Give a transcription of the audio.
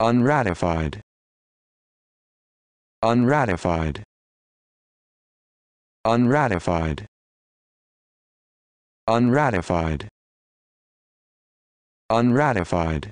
unratified unratified unratified unratified unratified